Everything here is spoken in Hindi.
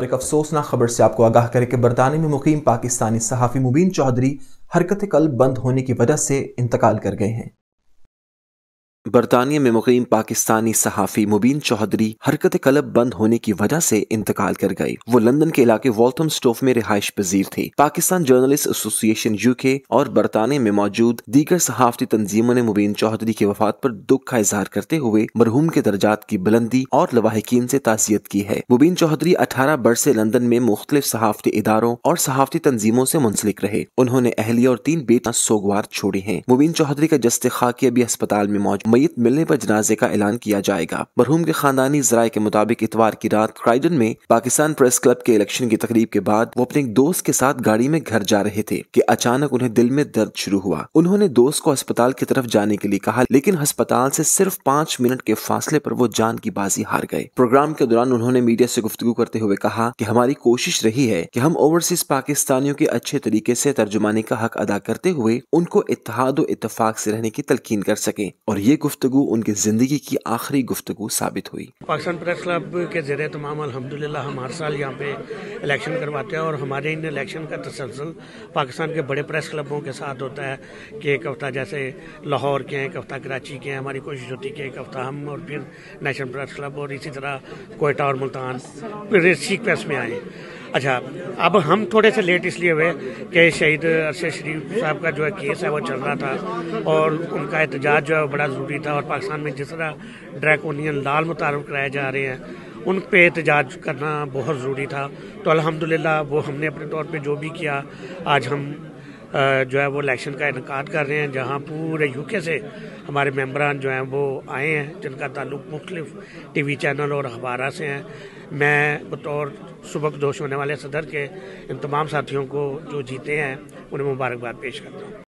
तो एक अफसोसनाक खबर से आपको आगाह करें कि बरतानी में मुकीम पाकिस्तानी सहाफ़ी मुबीन चौधरी हरकत कल बंद होने की वजह से इंतकाल कर गए हैं बरतानिया में मुकीम पाकिस्तानी सहाफ़ी मुबीन चौधरी हरकत कलब बंद होने की वजह से इंतकाल कर गए वो लंदन के इलाके वॉल्थम स्टोफ में रिहाइश पजीर थे पाकिस्तान जर्नलिस्ट एसोसिएशन यू के और बरतानिया में मौजूद दीगर सहाफती तंजीमों ने मुबीन चौधरी की वफात पर दुख का इजहार करते हुए मरहूम के दर्जात की बुलंदी और लवाहकिन से ताजियत की है मुबीन चौधरी अठारह बरस से लंदन में मुख्तलिफ सहाफती इदारों और सहाफती तंजीमों से मुंसलिक रहे उन्होंने अहलिया और तीन बेटा सोगवार छोड़ी है मुबीन चौधरी का जस्ते खाकि भी अस्पताल में मौजूद मैत मिलने पर जनाजे का ऐलान किया जाएगा मरहूम के खानदानी जराये के मुताबिक इतवार की रात क्राइडन में पाकिस्तान प्रेस क्लब के इलेक्शन की तकरीब के बाद वो अपने एक दोस्त के साथ गाड़ी में घर जा रहे थे कि अचानक उन्हें दिल में दर्द शुरू हुआ उन्होंने दोस्त को अस्पताल की तरफ जाने के लिए कहा लेकिन अस्पताल से सिर्फ पांच मिनट के फासले पर वो जान की बाजी हार गए प्रोग्राम के दौरान उन्होंने मीडिया से गुफ्तु करते हुए कहा कि हमारी कोशिश रही है कि हम ओवरसीज पाकिस्तानियों के अच्छे तरीके से तर्जुमानी का हक अदा करते हुए उनको इतिहाद इतफाक से रहने की तलकीन कर सके और ये गुफ्तु उनकी जिंदगी की आखिरी गुफ्तु साबित हुई पाकिस्तान प्रेस क्लब के जरिए तमाम अलहमदिल्ला हम हर साल यहाँ पे इलेक्शन करवाते हैं और हमारे इन इलेक्शन का तसलसल पाकिस्तान के बड़े प्रेस क्लबों के साथ होता है कि एक हफ्ता जैसे लाहौर के हैं एक हफ्ता कराची के हैं हमारी कोशिश होती है कि एक हफ्ता हम और फिर नेशनल प्रेस क्लब और इसी तरह कोयटा और मुल्तान फिर सीख प्रेस में आए अच्छा अब हम थोड़े से लेट इसलिए हुए कि शहीद अरशद शरीफ साहब का जो है केस है वो चल रहा था और उनका एहतजाज जो है बड़ा ज़रूरी था और पाकिस्तान में जिस तरह ड्रैकोनियन लाल मुतारफ कराए जा रहे हैं उन पर एहतजाज करना बहुत ज़रूरी था तो अलहमदिल्ला वो हमने अपने तौर पर जो भी किया आज हम जो है वो इलेक्शन का इनका कर रहे हैं जहाँ पूरे यूके से हमारे मेम्बरान जो हैं वो आए हैं जिनका ताल्लुक मुख्तलिफ टी वी चैनल और अखबारा से हैं मैं बतौर सुबह दोष होने वाले सदर के इन तमाम साथियों को जो जीते हैं उन्हें मुबारकबाद पेश करता हूँ